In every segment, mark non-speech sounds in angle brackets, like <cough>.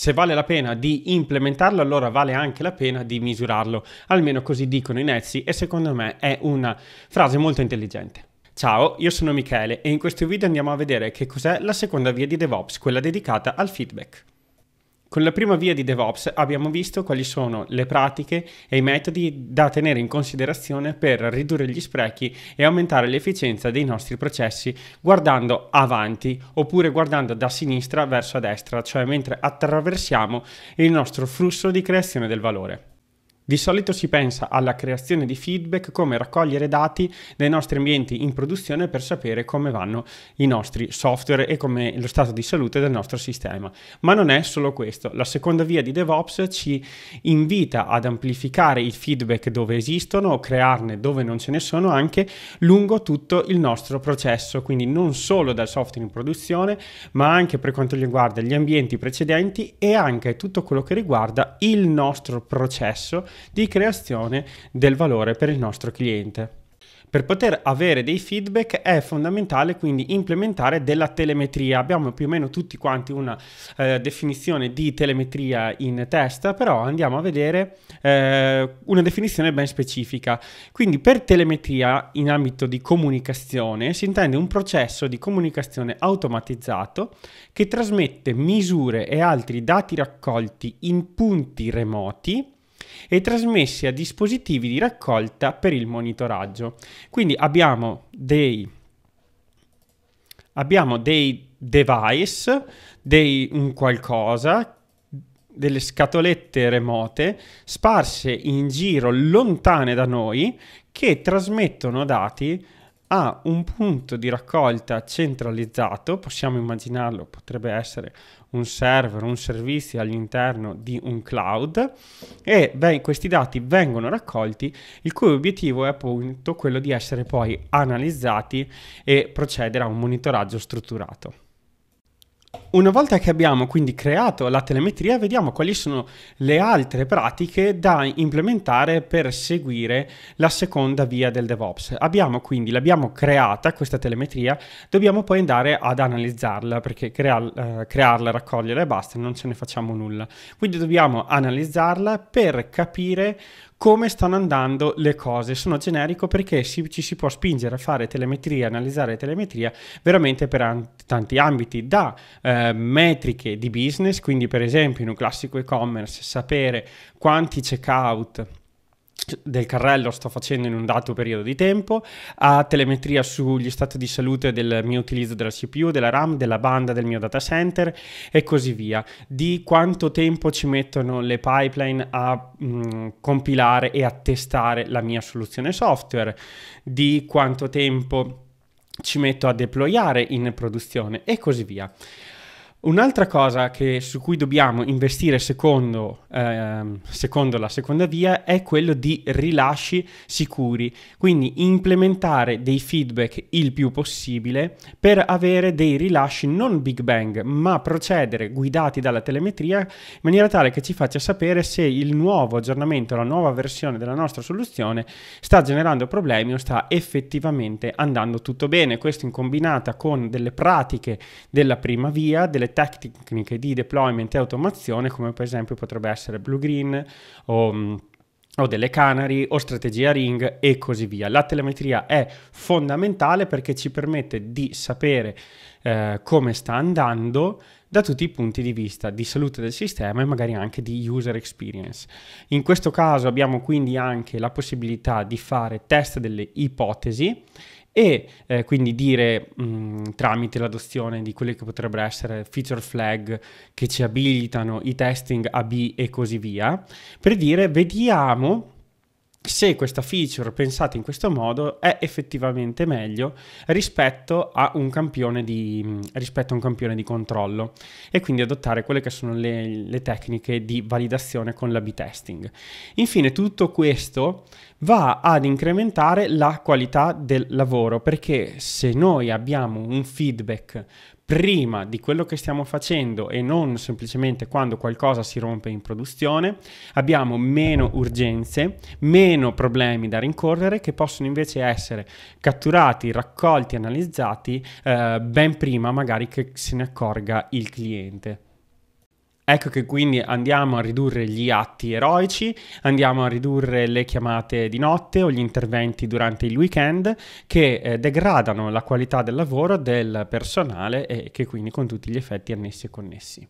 Se vale la pena di implementarlo, allora vale anche la pena di misurarlo. Almeno così dicono i Nezzi e secondo me è una frase molto intelligente. Ciao, io sono Michele e in questo video andiamo a vedere che cos'è la seconda via di DevOps, quella dedicata al feedback. Con la prima via di DevOps abbiamo visto quali sono le pratiche e i metodi da tenere in considerazione per ridurre gli sprechi e aumentare l'efficienza dei nostri processi guardando avanti oppure guardando da sinistra verso destra, cioè mentre attraversiamo il nostro flusso di creazione del valore. Di solito si pensa alla creazione di feedback come raccogliere dati dai nostri ambienti in produzione per sapere come vanno i nostri software e come lo stato di salute del nostro sistema. Ma non è solo questo. La seconda via di DevOps ci invita ad amplificare i feedback dove esistono, o crearne dove non ce ne sono anche lungo tutto il nostro processo, quindi non solo dal software in produzione, ma anche per quanto riguarda gli ambienti precedenti e anche tutto quello che riguarda il nostro processo di creazione del valore per il nostro cliente. Per poter avere dei feedback è fondamentale quindi implementare della telemetria. Abbiamo più o meno tutti quanti una eh, definizione di telemetria in testa, però andiamo a vedere eh, una definizione ben specifica. Quindi per telemetria in ambito di comunicazione si intende un processo di comunicazione automatizzato che trasmette misure e altri dati raccolti in punti remoti e trasmessi a dispositivi di raccolta per il monitoraggio. Quindi abbiamo dei, abbiamo dei device, dei un qualcosa delle scatolette remote sparse in giro lontane da noi che trasmettono dati ha un punto di raccolta centralizzato, possiamo immaginarlo, potrebbe essere un server, un servizio all'interno di un cloud e beh, questi dati vengono raccolti, il cui obiettivo è appunto quello di essere poi analizzati e procedere a un monitoraggio strutturato una volta che abbiamo quindi creato la telemetria, vediamo quali sono le altre pratiche da implementare per seguire la seconda via del DevOps. Abbiamo quindi, l'abbiamo creata questa telemetria, dobbiamo poi andare ad analizzarla perché crear, eh, crearla, raccoglierla e basta, non ce ne facciamo nulla. Quindi dobbiamo analizzarla per capire come stanno andando le cose. Sono generico perché si, ci si può spingere a fare telemetria, analizzare telemetria veramente per an- tanti ambiti, da eh, metriche di business, quindi per esempio in un classico e-commerce sapere quanti checkout del carrello sto facendo in un dato periodo di tempo, a telemetria sugli stati di salute del mio utilizzo della CPU, della RAM, della banda del mio data center e così via, di quanto tempo ci mettono le pipeline a mh, mm, compilare e a testare la mia soluzione software, di quanto tempo ci metto a deployare in produzione e così via. Un'altra cosa che, su cui dobbiamo investire secondo, ehm, secondo, la seconda via è quello di rilasci sicuri, quindi implementare dei feedback il più possibile per avere dei rilasci non Big Bang, ma procedere guidati dalla telemetria in maniera tale che ci faccia sapere se il nuovo aggiornamento, la nuova versione della nostra soluzione sta generando problemi o sta effettivamente andando tutto bene. Questo in combinata con delle pratiche della prima via, delle altre tecniche di deployment e automazione come per esempio potrebbe essere Blue Green o mm, o delle Canary o strategia ring e così via. La telemetria è fondamentale perché ci permette di sapere eh, come sta andando da tutti i punti di vista di salute del sistema e magari anche di user experience. In questo caso abbiamo quindi anche la possibilità di fare test delle ipotesi e eh, quindi dire mh, tramite l'adozione di quelle che potrebbero essere feature flag che ci abilitano i testing AB e così via, per dire vediamo se questa feature pensata in questo modo è effettivamente meglio rispetto a un campione di, rispetto a un campione di controllo e quindi adottare quelle che sono le, le tecniche di validazione con l'A-B testing. Infine tutto questo va ad incrementare la qualità del lavoro perché se noi abbiamo un feedback prima di quello che stiamo facendo e non semplicemente quando qualcosa si rompe in produzione, abbiamo meno urgenze, meno problemi da rincorrere che possono invece essere catturati, raccolti, analizzati eh, ben prima magari che se ne accorga il cliente. Ecco che quindi andiamo a ridurre gli atti eroici, andiamo a ridurre le chiamate di notte o gli interventi durante il weekend che eh, degradano la qualità del lavoro del personale e che quindi con tutti gli effetti annessi e connessi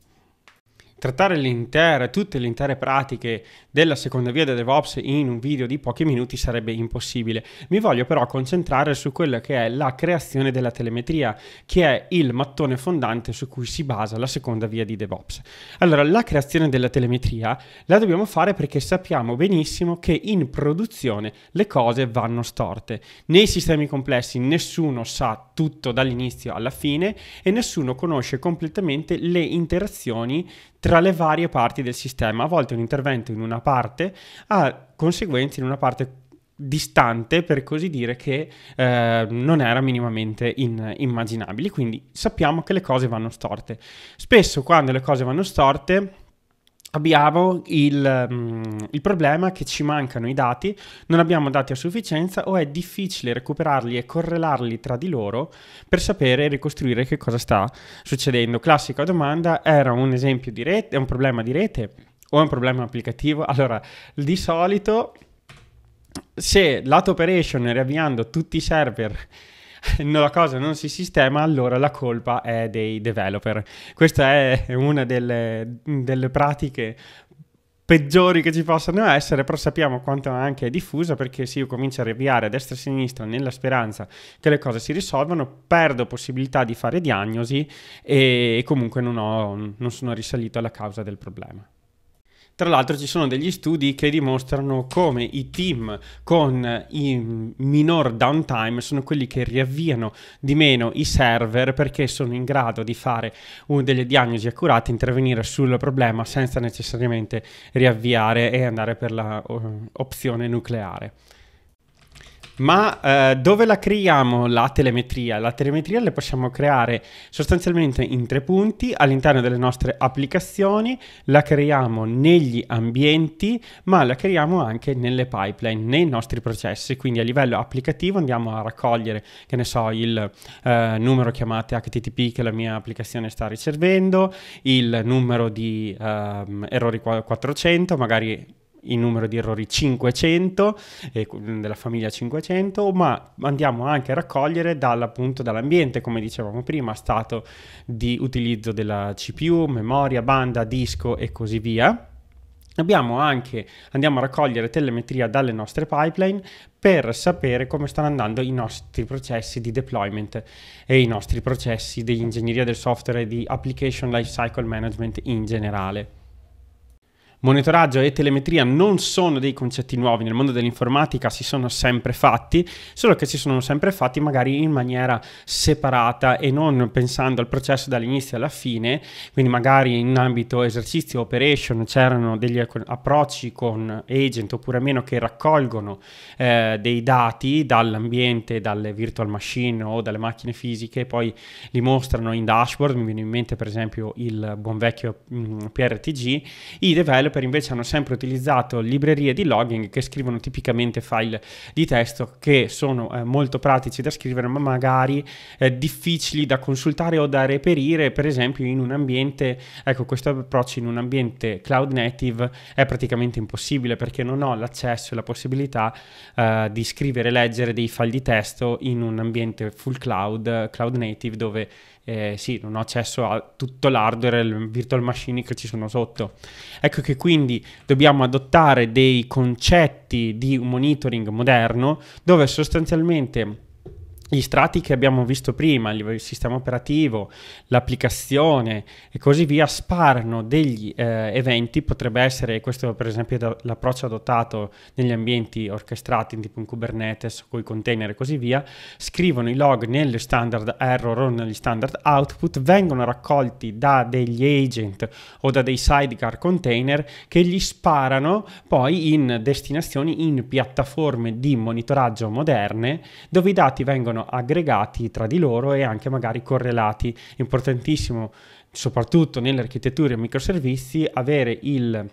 trattare l'intera, tutte le intere pratiche della seconda via del DevOps in un video di pochi minuti sarebbe impossibile. Mi voglio però concentrare su quella che è la creazione della telemetria, che è il mattone fondante su cui si basa la seconda via di DevOps. Allora, la creazione della telemetria la dobbiamo fare perché sappiamo benissimo che in produzione le cose vanno storte. Nei sistemi complessi nessuno sa tutto dall'inizio alla fine e nessuno conosce completamente le interazioni tra le varie parti del sistema. A volte un intervento in una parte ha conseguenze in una parte distante, per così dire, che eh, non era minimamente in, immaginabile. Quindi sappiamo che le cose vanno storte. Spesso quando le cose vanno storte abbiamo il, um, il, problema che ci mancano i dati, non abbiamo dati a sufficienza o è difficile recuperarli e correlarli tra di loro per sapere e ricostruire che cosa sta succedendo. Classica domanda, era un esempio di rete, è un problema di rete o è un problema applicativo? <laughs> Allora, di solito se lato operation riavviando tutti i server <laughs> la cosa non si sistema, allora la colpa è dei developer. Questa è una delle, delle pratiche peggiori che ci possano essere, però sappiamo quanto anche è diffusa perché se io comincio a riavviare a destra e a sinistra nella speranza che le cose si risolvano, perdo possibilità di fare diagnosi e comunque non, ho, non sono risalito alla causa del problema. Tra l'altro ci sono degli studi che dimostrano come i team con i minor downtime sono quelli che riavviano di meno i server perché sono in grado di fare delle diagnosi accurate, intervenire sul problema senza necessariamente riavviare e andare per l'opzione nucleare. Ma eh, dove la creiamo la telemetria? La telemetria la possiamo creare sostanzialmente in tre punti all'interno delle nostre applicazioni, la creiamo negli ambienti, ma la creiamo anche nelle pipeline, nei nostri processi. Quindi a livello applicativo andiamo a raccogliere, che ne so, il eh, numero chiamate HTTP che la mia applicazione sta ricevendo, il numero di eh, errori 400, magari il numero di errori 500 eh, della famiglia 500 ma andiamo anche a raccogliere dall'ambiente come dicevamo prima stato di utilizzo della CPU memoria banda disco e così via Abbiamo anche, andiamo a raccogliere telemetria dalle nostre pipeline per sapere come stanno andando i nostri processi di deployment e i nostri processi di ingegneria del software e di application lifecycle management in generale. Monitoraggio e telemetria non sono dei concetti nuovi nel mondo dell'informatica, si sono sempre fatti, solo che si sono sempre fatti magari in maniera separata e non pensando al processo dall'inizio alla fine, quindi magari in ambito esercizio operation c'erano degli approcci con agent oppure meno che raccolgono eh, dei dati dall'ambiente, dalle virtual machine o dalle macchine fisiche e poi li mostrano in dashboard, mi viene in mente per esempio il buon vecchio mh, mm, PRTG, i developer developer invece hanno sempre utilizzato librerie di logging che scrivono tipicamente file di testo che sono eh, molto pratici da scrivere ma magari eh, difficili da consultare o da reperire per esempio in un ambiente, ecco questo approccio in un ambiente cloud native è praticamente impossibile perché non ho l'accesso e la possibilità eh, di scrivere e leggere dei file di testo in un ambiente full cloud, cloud native dove eh, sì, non ho accesso a tutto l'hardware e le virtual machine che ci sono sotto. Ecco che quindi dobbiamo adottare dei concetti di monitoring moderno dove sostanzialmente gli strati che abbiamo visto prima, il sistema operativo, l'applicazione e così via, sparano degli eh, eventi, potrebbe essere, questo per esempio da, l'approccio adottato negli ambienti orchestrati, tipo in Kubernetes, con i container e così via, scrivono i log negli standard error o negli standard output, vengono raccolti da degli agent o da dei sidecar container che li sparano poi in destinazioni in piattaforme di monitoraggio moderne dove i dati vengono vengono aggregati tra di loro e anche magari correlati. Importantissimo, soprattutto nelle architetture e microservizi, avere il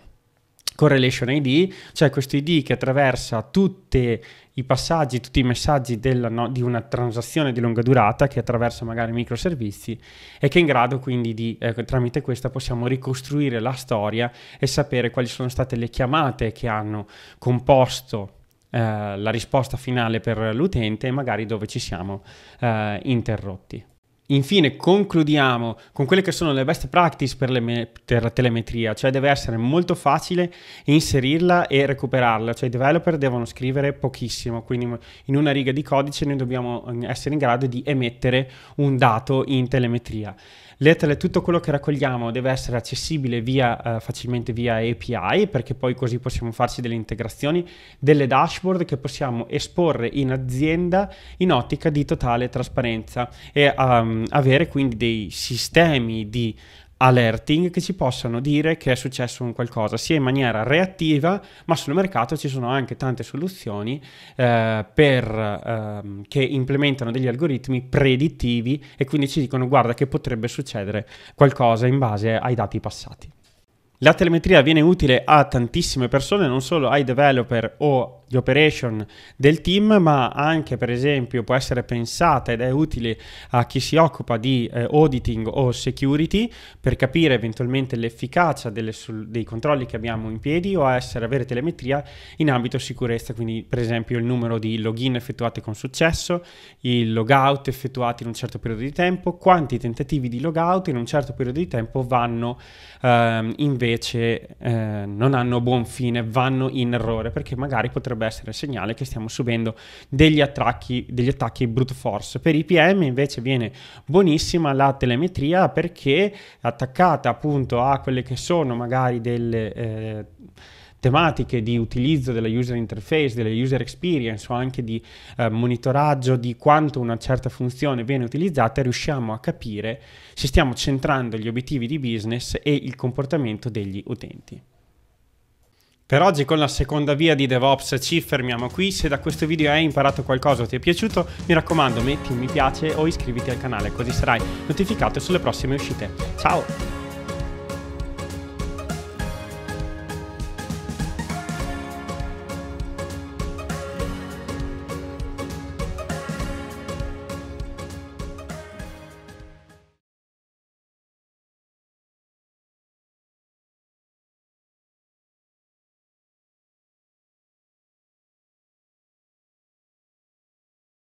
correlation ID, cioè questo ID che attraversa tutti i passaggi, tutti i messaggi della, no, di una transazione di lunga durata che attraversa magari microservizi e che è in grado quindi di, eh, tramite questa possiamo ricostruire la storia e sapere quali sono state le chiamate che hanno composto eh, la risposta finale per l'utente e magari dove ci siamo eh, interrotti. Infine concludiamo con quelle che sono le best practice per, me- per, la telemetria, cioè deve essere molto facile inserirla e recuperarla, cioè i developer devono scrivere pochissimo, quindi in una riga di codice noi dobbiamo mm, essere in grado di emettere un dato in telemetria. L'Ethernet, tutto quello che raccogliamo deve essere accessibile via, uh, facilmente via API, perché poi così possiamo farci delle integrazioni, delle dashboard che possiamo esporre in azienda in ottica di totale trasparenza e um, avere quindi dei sistemi di alerting che ci possano dire che è successo un qualcosa, sia in maniera reattiva, ma sul mercato ci sono anche tante soluzioni eh, per, eh, che implementano degli algoritmi predittivi e quindi ci dicono guarda che potrebbe succedere qualcosa in base ai dati passati. La telemetria viene utile a tantissime persone, non solo ai developer o gli operation del team, ma anche per esempio può essere pensata ed è utile a chi si occupa di eh, auditing o security per capire eventualmente l'efficacia delle, sul, dei controlli che abbiamo in piedi o essere, avere telemetria in ambito sicurezza, quindi per esempio il numero di login effettuati con successo, i logout effettuati in un certo periodo di tempo, quanti tentativi di logout in un certo periodo di tempo vanno ehm, invece invece eh, non hanno buon fine, vanno in errore, perché magari potrebbe essere il segnale che stiamo subendo degli attacchi, degli attacchi brute force. Per IPM invece viene buonissima la telemetria perché attaccata appunto a quelle che sono magari delle... Eh, tematiche di utilizzo della user interface, della user experience o anche di eh, monitoraggio di quanto una certa funzione viene utilizzata, riusciamo a capire se stiamo centrando gli obiettivi di business e il comportamento degli utenti. Per oggi con la seconda via di DevOps ci fermiamo qui, se da questo video hai imparato qualcosa o ti è piaciuto mi raccomando metti un mi piace o iscriviti al canale così sarai notificato sulle prossime uscite. Ciao!